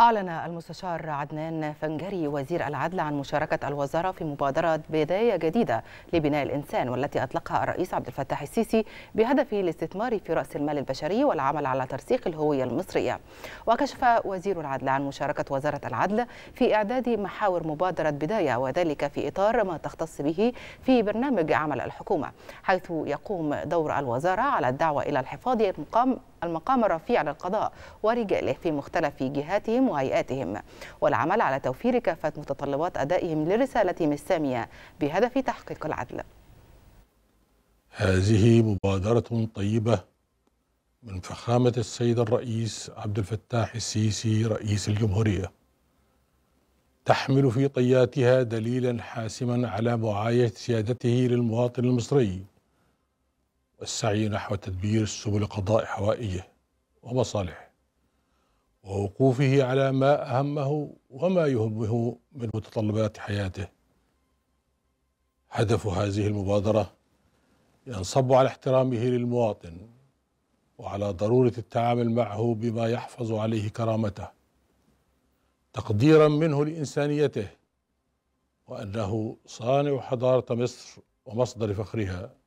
أعلن المستشار عدنان فنجري وزير العدل عن مشاركة الوزارة في مبادرة بداية جديدة لبناء الإنسان والتي أطلقها الرئيس عبد الفتاح السيسي بهدف الاستثمار في رأس المال البشري والعمل على ترسيخ الهوية المصرية وكشف وزير العدل عن مشاركة وزارة العدل في إعداد محاور مبادرة بداية وذلك في إطار ما تختص به في برنامج عمل الحكومة حيث يقوم دور الوزارة على الدعوة إلى الحفاظ المقام المقام الرفيع للقضاء ورجاله في مختلف جهاتهم وهيئاتهم والعمل على توفير كافة متطلبات أدائهم لرسالتهم السامية بهدف تحقيق العدل هذه مبادرة طيبة من فخامة السيد الرئيس عبد الفتاح السيسي رئيس الجمهورية تحمل في طياتها دليلا حاسما على معاية سيادته للمواطن المصري والسعي نحو تدبير سبل قضاء حوائجه ومصالحه ووقوفه على ما أهمه وما يهمه من متطلبات حياته هدف هذه المبادرة ينصب على احترامه للمواطن وعلى ضرورة التعامل معه بما يحفظ عليه كرامته تقديرا منه لإنسانيته وأنه صانع حضارة مصر ومصدر فخرها